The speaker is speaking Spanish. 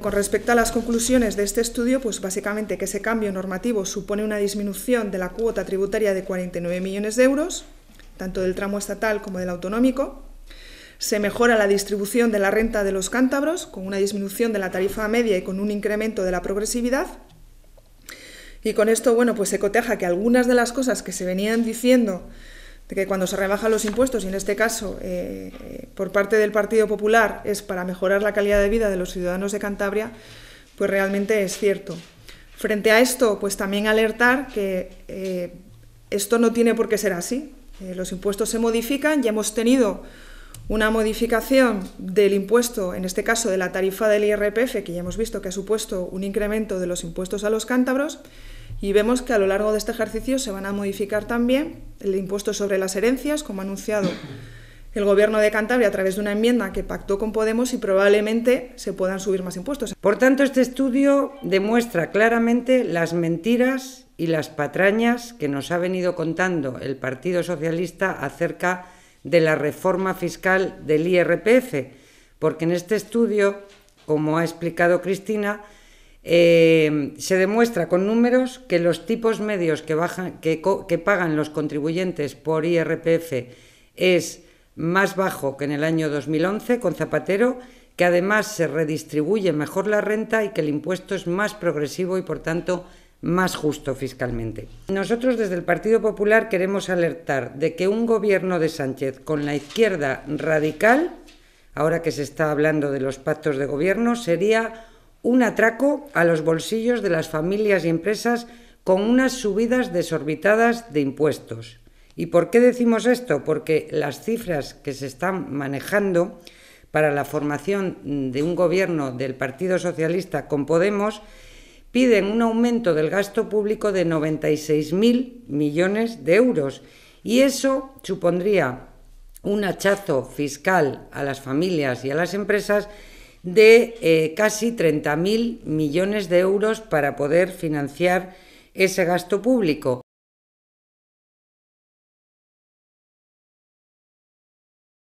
Con respecto a las conclusiones de este estudio, pues básicamente que ese cambio normativo supone una disminución de la cuota tributaria de 49 millones de euros, tanto del tramo estatal como del autonómico. Se mejora la distribución de la renta de los cántabros con una disminución de la tarifa media y con un incremento de la progresividad. Y con esto, bueno, pues se coteja que algunas de las cosas que se venían diciendo de que cuando se rebajan los impuestos, y en este caso eh, eh, por parte del Partido Popular es para mejorar la calidad de vida de los ciudadanos de Cantabria, pues realmente es cierto. Frente a esto, pues también alertar que eh, esto no tiene por qué ser así. los impuestos se modifican, ya hemos tenido una modificación del impuesto, en este caso de la tarifa del IRPF, que ya hemos visto que ha supuesto un incremento de los impuestos a los cántabros, y vemos que a lo largo de este ejercicio se van a modificar también el impuesto sobre las herencias, como ha anunciado el Gobierno de Cantabria a través de una enmienda que pactó con Podemos y probablemente se puedan subir más impuestos. Por tanto, este estudio demuestra claramente las mentiras y las patrañas que nos ha venido contando el Partido Socialista acerca de la reforma fiscal del IRPF, porque en este estudio, como ha explicado Cristina, eh, se demuestra con números que los tipos medios que, bajan, que, que pagan los contribuyentes por IRPF es más bajo que en el año 2011 con Zapatero, que además se redistribuye mejor la renta y que el impuesto es más progresivo y por tanto más justo fiscalmente. Nosotros desde el Partido Popular queremos alertar de que un gobierno de Sánchez con la izquierda radical, ahora que se está hablando de los pactos de gobierno, sería un atraco a los bolsillos de las familias y empresas con unas subidas desorbitadas de impuestos. ¿Y por qué decimos esto? Porque las cifras que se están manejando para la formación de un gobierno del Partido Socialista con Podemos piden un aumento del gasto público de 96.000 millones de euros. Y eso supondría un hachazo fiscal a las familias y a las empresas de eh, casi casi 30.000 millones de euros para poder financiar ese gasto público.